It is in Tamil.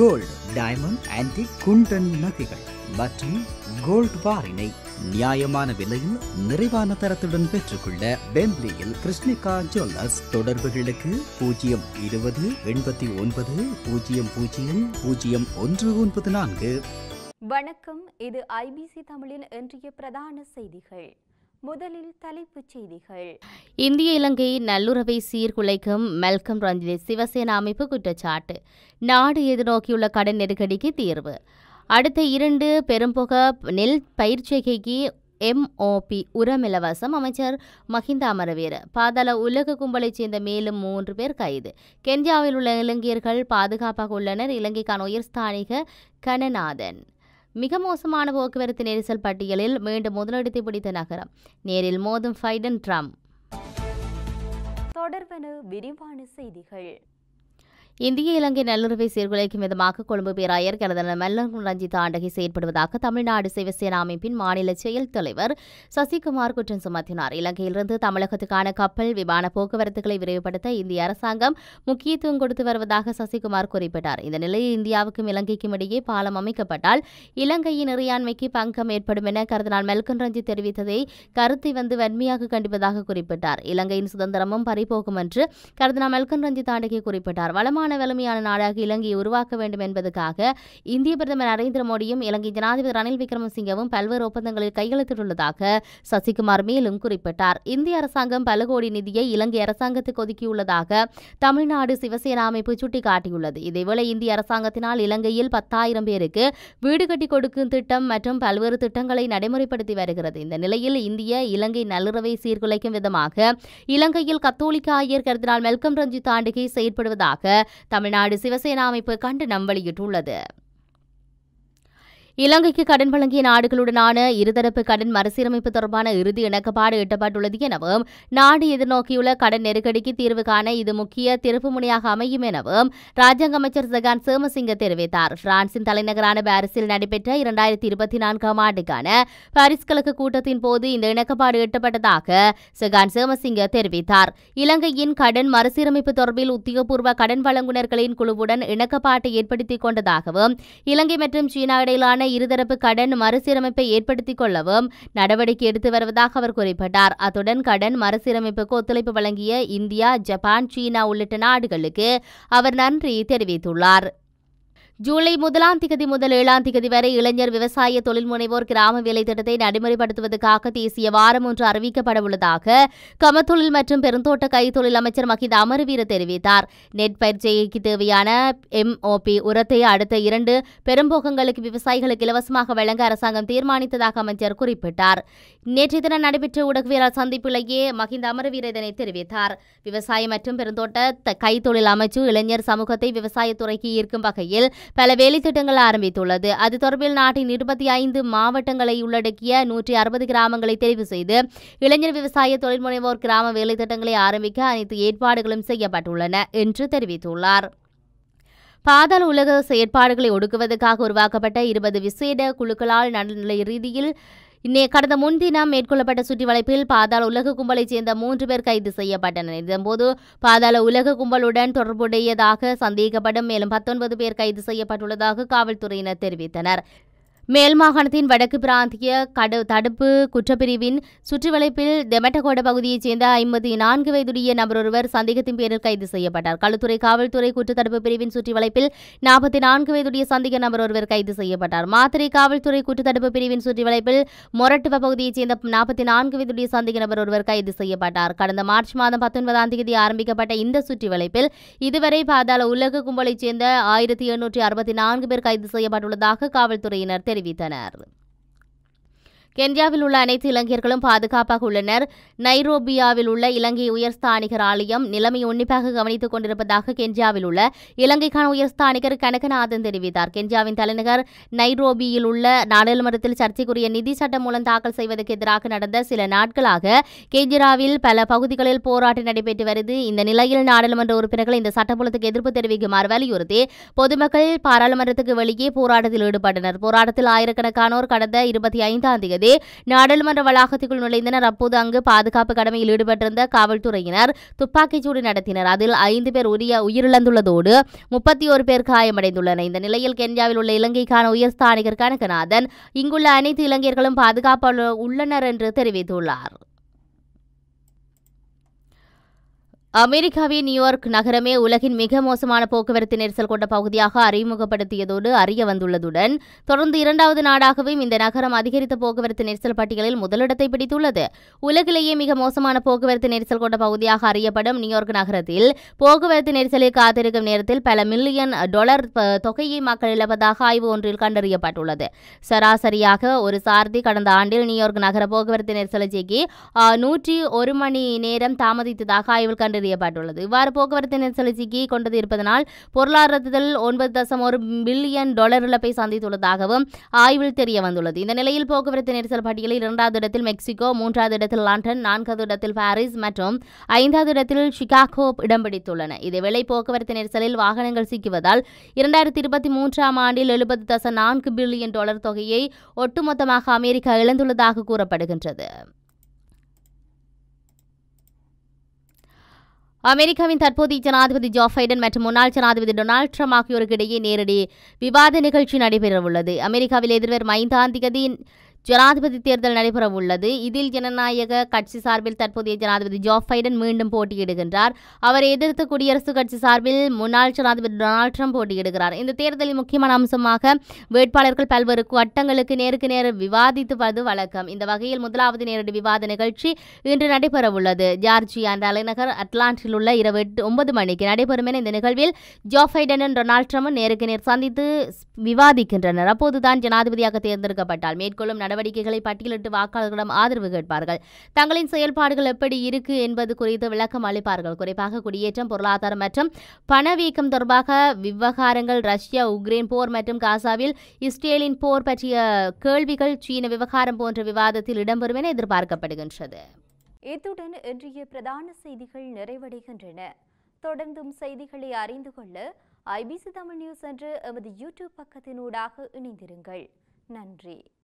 கோல்டு டைமண்ட் ஆன்டி குண்டன் நகைகள் மற்றும் கோல்ட் பாரினை நியாயமான விலையில் நிறைவான தரத்துடன் பெற்றுக்கொள்ள பெம்ப்ளியில் கிருஷ்ணிகா ஜுவல்லர்ஸ் தொடர்புகளுக்கு பூஜ்ஜியம் இருபது எண்பத்தி ஒன்பது பூஜ்ஜியம் பூஜ்ஜியம் பூஜ்ஜியம் ஒன்று ஒன்பது நான்கு வணக்கம் இது ஐபிசி தமிழின் இன்றைய பிரதான செய்திகள் முதலில் தலைப்புச் செய்திகள் இந்திய இலங்கை நல்லுறவை சீர்குலைக்கும் மெல்கம் ரஞ்சித் சிவசேனா அமைப்பு குற்றச்சாட்டு நாடு எதிர்நோக்கியுள்ள கடன் நெருக்கடிக்கு தீர்வு அடுத்த இரண்டு பெரும்புக நெல் பயிர்ச்செய்கைக்கு எம்ஓபி உரம் இலவசம் அமைச்சர் மஹிந்த அமரவீர பாதாள உலக கும்பலைச் சேர்ந்த மேலும் மூன்று பேர் கைது கென்யாவில் உள்ள இலங்கையர்கள் பாதுகாப்பாக உள்ளனர் இலங்கைக்கான உயர்ஸ்தானிக ஸ்தானிக கனநாதன் மிக மோசமான போக்குவரத்து நெரிசல் பட்டியலில் மீண்டும் முதலிடத்தை பிடித்த நகரம் நேரில் மோதும் ஃபைடன் ட்ரம் தொடர்பென விரிவான செய்திகள் இந்திய இலங்கை நல்லுறவை சீர்குலைக்கும் விதமாக கொழும்பு பேராயர் கனதன மெல்லன் ரஞ்சித் ஆண்டகை செயற்படுவதாக தமிழ்நாடு சிவசேனா அமைப்பின் மாநில செயல் தலைவர் சசிகுமார் குற்றம் சுமத்தினார் இலங்கையிலிருந்து தமிழகத்துக்கான கப்பல் விமான போக்குவரத்துகளை விரைவுபடுத்த இந்திய அரசாங்கம் முக்கியத்துவம் கொடுத்து வருவதாக சசிகுமார் குறிப்பிட்டார் இந்த நிலையில் இந்தியாவுக்கும் இலங்கைக்கும் இடையே பாலம் அமைக்கப்பட்டால் இலங்கையின் இறையாண்மைக்கு பங்கம் ஏற்படும் என கருதனால் மெல்கன் ரஞ்சித் தெரிவித்ததை கருத்தை வந்து வன்மையாக கண்டிப்பதாக குறிப்பிட்டார் இலங்கையின் சுதந்திரமும் பறிபோகும் என்று கருதனால் மெல்கன் ரஞ்சித் ஆண்டகை குறிப்பிட்டார் வளமான வலுவான வலிமையான நாடாக இலங்கையை உருவாக்க வேண்டும் என்பதற்காக இந்திய பிரதமர் நரேந்திர மோடியும் இலங்கை ஜனாதிபதி ரணில் விக்ரமசிங்கவும் பல்வேறு ஒப்பந்தங்களில் கையெழுத்திட்டுள்ளதாக சசிகுமார் மேலும் குறிப்பிட்டார் இந்திய அரசாங்கம் பல கோடி நிதியை இலங்கை அரசாங்கத்துக்கு ஒதுக்கியுள்ளதாக தமிழ்நாடு சிவசேனா அமைப்பு சுட்டிக்காட்டியுள்ளது இதேவேளை இந்திய அரசாங்கத்தினால் இலங்கையில் பத்தாயிரம் பேருக்கு வீடு கட்டி கொடுக்கும் திட்டம் மற்றும் பல்வேறு திட்டங்களை நடைமுறைப்படுத்தி வருகிறது இந்த நிலையில் இந்திய இலங்கை நல்லுறவை சீர்குலைக்கும் விதமாக இலங்கையில் கத்தோலிக்க ஆயர் கருதினால் மெல்கம் ரஞ்சித் ஆண்டுகை செயற்படுவதாக தமிழ்நாடு சிவசேனா அமைப்பு கண்டனம் வெளியிட்டுள்ளது இலங்கைக்கு கடன் வழங்கிய நாடுகளுடனான இருதரப்பு கடன் மறுசீரமைப்பு தொடர்பான இறுதி இணக்கப்பாடு எட்டப்பட்டுள்ளது எனவும் நாடு எதிர்நோக்கியுள்ள கடன் நெருக்கடிக்கு தீர்வு காண இது முக்கிய முனையாக அமையும் எனவும் ராஜாங்க அமைச்சர் ஜகான் சேமசிங்க தெரிவித்தார் பிரான்சின் தலைநகரான பாரிஸில் நடைபெற்ற இரண்டாயிரத்தி இருபத்தி நான்காம் ஆண்டுக்கான பாரிஸ் கிழக்கு கூட்டத்தின் போது இந்த இணக்கப்பாடு எட்டப்பட்டதாக சகான் சேமசிங்க தெரிவித்தார் இலங்கையின் கடன் மறுசீரமைப்பு தொடர்பில் உத்தியோகபூர்வ கடன் வழங்குநர்களின் குழுவுடன் இணக்கப்பாட்டை ஏற்படுத்திக் கொண்டதாகவும் இலங்கை மற்றும் சீனா இடையிலான இருதரப்பு கடன் மறுசீரமைப்பை ஏற்படுத்திக் கொள்ளவும் நடவடிக்கை எடுத்து வருவதாக அவர் குறிப்பிட்டார் அத்துடன் கடன் மறுசீரமைப்புக்கு ஒத்துழைப்பு வழங்கிய இந்தியா ஜப்பான் சீனா உள்ளிட்ட நாடுகளுக்கு அவர் நன்றி தெரிவித்துள்ளார் ஜூலை முதலாம் திகதி முதல் ஏழாம் திகதி வரை இளைஞர் விவசாய தொழில் முனைவோர் கிராம வேலை திட்டத்தை நடைமுறைப்படுத்துவதற்காக தேசிய வாரம் ஒன்று அறிவிக்கப்பட உள்ளதாக கமத்தொழில் மற்றும் பெருந்தோட்ட கைத்தொழில் அமைச்சர் மகிந்த அமர்வீர தெரிவித்தார் நெட் பயிற்சிக்கு தேவையான எம்ஓபி உரத்தை அடுத்த இரண்டு பெரும்போகங்களுக்கு விவசாயிகளுக்கு இலவசமாக வழங்க அரசாங்கம் தீர்மானித்ததாக அமைச்சர் குறிப்பிட்டார் நேற்று தினம் நடைபெற்ற ஊடகவியலாளர் சந்திப்பிலேயே மஹிந்த அமர்வீர இதனை தெரிவித்தார் விவசாய மற்றும் பெருந்தோட்ட கைத்தொழில் அமைச்சு இளைஞர் சமூகத்தை விவசாயத்துறைக்கு ஈர்க்கும் வகையில் பல வேலைத்திட்டங்கள் ஆரம்பித்துள்ளது அது தொடர்பில் நாட்டின் இருபத்தி ஐந்து மாவட்டங்களை உள்ளடக்கிய நூற்றி அறுபது கிராமங்களை தெரிவு செய்து இளைஞர் விவசாய தொழில்முனைவோர் கிராம வேலைத்திட்டங்களை ஆரம்பிக்க அனைத்து ஏற்பாடுகளும் செய்யப்பட்டுள்ளன என்று தெரிவித்துள்ளார் பாதாள உலக செயற்பாடுகளை ஒடுக்குவதற்காக உருவாக்கப்பட்ட இருபது விசேட குழுக்களால் நடுநிலை ரீதியில் இன்னே கடந்த முன்தினம் மேற்கொள்ளப்பட்ட சுற்றி பாதாள உலக கும்பலைச் சேர்ந்த மூன்று பேர் கைது செய்யப்பட்டனர் இதன்போது பாதாள உலக கும்பலுடன் தொடர்புடையதாக சந்தேகப்படும் மேலும் பத்தொன்பது பேர் கைது செய்யப்பட்டுள்ளதாக காவல்துறையினர் தெரிவித்தனர் மேல் மாகாணத்தின் வடக்கு பிராந்திய கடு தடுப்பு குற்றப்பிரிவின் சுற்றுவளைப்பில் தெமட்டகோட பகுதியைச் சேர்ந்த ஐம்பத்தி நான்கு வயதுடைய நபர் ஒருவர் சந்தேகத்தின் பேரில் கைது செய்யப்பட்டார் களுத்துறை காவல்துறை குற்றத்தடுப்பு பிரிவின் சுற்றிவளைப்பில் நாற்பத்தி நான்கு வயதுடைய சந்தேக நபர் ஒருவர் கைது செய்யப்பட்டார் மாத்திரை காவல்துறை குற்றத்தடுப்பு பிரிவின் சுற்றிவளைப்பில் மொரட்டுவ பகுதியைச் சேர்ந்த நாற்பத்தி நான்கு வயதுடைய சந்தேக நபர் ஒருவர் கைது செய்யப்பட்டார் கடந்த மார்ச் மாதம் பத்தொன்பதாம் தேதி ஆரம்பிக்கப்பட்ட இந்த சுற்றிவளைப்பில் இதுவரை பாதாள உலக கும்பலைச் சேர்ந்த ஆயிரத்தி எண்ணூற்றி அறுபத்தி நான்கு பேர் கைது செய்யப்பட்டுள்ளதாக காவல்துறையினர் தெரிவித்தார் தெரிவித்தனர் கென்யாவில் உள்ள அனைத்து இலங்கையர்களும் பாதுகாப்பாக உள்ளனர் நைரோபியாவில் உள்ள இலங்கை உயர்ஸ்தானிகர் ஆலயம் நிலைமை உன்னிப்பாக கவனித்துக் கொண்டிருப்பதாக கென்யாவில் உள்ள இலங்கைக்கான உயர்ஸ்தானிகர் கனகநாதன் தெரிவித்தார் கென்யாவின் தலைநகர் நைரோபியில் உள்ள நாடாளுமன்றத்தில் சர்ச்சைக்குரிய நிதி சட்டம் மூலம் தாக்கல் செய்வதற்கு எதிராக நடந்த சில நாட்களாக கெஜிராவில் பல பகுதிகளில் போராட்டம் நடைபெற்று வருது இந்த நிலையில் நாடாளுமன்ற உறுப்பினர்கள் இந்த சட்டமூலத்துக்கு எதிர்ப்பு தெரிவிக்குமாறு வலியுறுத்தி பொதுமக்கள் பாராளுமன்றத்துக்கு வெளியே போராட்டத்தில் ஈடுபட்டனர் போராட்டத்தில் ஆயிரக்கணக்கானோர் கடந்த இருபத்தி ஐந்தாம் தேதி செய்து நாடாளுமன்ற வளாகத்துக்குள் நுழைந்தனர் அப்போது அங்கு பாதுகாப்பு கடமையில் ஈடுபட்டிருந்த காவல்துறையினர் துப்பாக்கிச்சூடு நடத்தினர் அதில் ஐந்து பேர் உரிய உயிரிழந்துள்ளதோடு முப்பத்தி ஒரு பேர் காயமடைந்துள்ளனர் இந்த நிலையில் கென்யாவில் உள்ள இலங்கைக்கான உயர் கனகநாதன் இங்குள்ள அனைத்து இளைஞர்களும் பாதுகாப்பாளர் உள்ளனர் என்று தெரிவித்துள்ளார் அமெரிக்காவின் நியூயார்க் நகரமே உலகின் மிக மோசமான போக்குவரத்து நெரிசல் கொண்ட பகுதியாக அறிமுகப்படுத்தியதோடு அறிய வந்துள்ளதுடன் தொடர்ந்து இரண்டாவது நாடாகவும் இந்த நகரம் அதிகரித்த போக்குவரத்து நெரிசல் பட்டியலில் முதலிடத்தை பிடித்துள்ளது உலகிலேயே மிக மோசமான போக்குவரத்து நெரிசல் கொண்ட பகுதியாக அறியப்படும் நியூயார்க் நகரத்தில் போக்குவரத்து நெரிசலில் காத்திருக்கும் நேரத்தில் பல மில்லியன் டாலர் தொகையை மக்கள் இழப்பதாக ஆய்வு ஒன்றில் கண்டறியப்பட்டுள்ளது சராசரியாக ஒரு சாரதி கடந்த ஆண்டில் நியூயார்க் நகர போக்குவரத்து நெரிசலை நூற்றி ஒரு மணி நேரம் தாமதித்ததாக ஆய்வில் கண்டறிய பதியப்பட்டுள்ளது இவ்வாறு போக்குவரத்து நெரிசலை சிக்கி கொண்டது இருப்பதனால் பொருளாதாரத்தில் ஒன்பது தசம் ஒரு பில்லியன் டாலர் இழப்பை சந்தித்துள்ளதாகவும் ஆய்வில் தெரிய வந்துள்ளது இந்த நிலையில் போக்குவரத்து நெரிசல் பட்டியலில் இரண்டாவது இடத்தில் மெக்சிகோ மூன்றாவது இடத்தில் லண்டன் நான்காவது இடத்தில் பாரிஸ் மற்றும் ஐந்தாவது இடத்தில் ஷிகாகோ இடம் பிடித்துள்ளன இதேவேளை போக்குவரத்து நெரிசலில் வாகனங்கள் சிக்குவதால் இரண்டாயிரத்தி இருபத்தி மூன்றாம் ஆண்டில் எழுபது தசம் நான்கு பில்லியன் டாலர் தொகையை ஒட்டுமொத்தமாக அமெரிக்கா இழந்துள்ளதாக கூறப்படுகின்றது அமெரிக்காவின் தற்போதைய ஜனாதிபதி ஜோ பைடன் மற்றும் முன்னாள் ஜனாதிபதி டொனால்டு ட்ரம்ப் ஆகியோருக்கு இடையே நேரடி விவாத நிகழ்ச்சி நடைபெறவுள்ளது அமெரிக்காவில் எதிர்வர் மைந்தாந்திகதியின் ஜனாதிபதி தேர்தல் நடைபெற உள்ளது இதில் ஜனநாயக கட்சி சார்பில் தற்போதைய ஜனாதிபதி ஜோ பைடன் மீண்டும் போட்டியிடுகின்றார் அவரை எதிர்த்து குடியரசுக் கட்சி சார்பில் முன்னாள் ஜனாதிபதி டொனால்ட் ட்ரம்ப் போட்டியிடுகிறார் இந்த தேர்தலில் முக்கியமான அம்சமாக வேட்பாளர்கள் பல்வேறு வட்டங்களுக்கு நேருக்கு நேர் விவாதித்துவது வழக்கம் இந்த வகையில் முதலாவது நேரடி விவாத நிகழ்ச்சி இன்று நடைபெற உள்ளது ஜார்ஜியா தலைநகர் அட்லாண்டில் உள்ள இரவு எட்டு ஒன்பது மணிக்கு நடைபெறும் என இந்த நிகழ்வில் ஜோ பைடனும் டொனால்ட் ட்ரம்பும் நேருக்கு நேர் சந்தித்து விவாதிக்கின்றனர் அப்போதுதான் ஜனாதிபதியாக தேர்ந்தெடுக்கப்பட்டால் மேற்கொள்ளும் நடவடிக்கைகளை பட்டியலிட்டு வாக்காளர்களிடம் ஆதரவு கேட்பார்கள் தங்களின் செயல்பாடுகள் எப்படி இருக்கு என்பது குறித்து விளக்கம் அளிப்பார்கள் குறிப்பாக குடியேற்றம் பொருளாதாரம் மற்றும் பணவீக்கம் தொடர்பாக விவகாரங்கள் ரஷ்யா உக்ரைன் போர் மற்றும் காசாவில் இஸ்ரேலின் போர் பற்றிய கேள்விகள் சீன விவகாரம் போன்ற விவாதத்தில் இடம்பெறும் என எதிர்பார்க்கப்படுகின்றது இத்துடன் இன்றைய பிரதான செய்திகள் நிறைவடைகின்றன தொடர்ந்தும் செய்திகளை அறிந்து கொள்ள ஐபிசி தமிழ் நியூஸ் என்ற எமது யூடியூப் பக்கத்தினூடாக இணைந்திருங்கள் நன்றி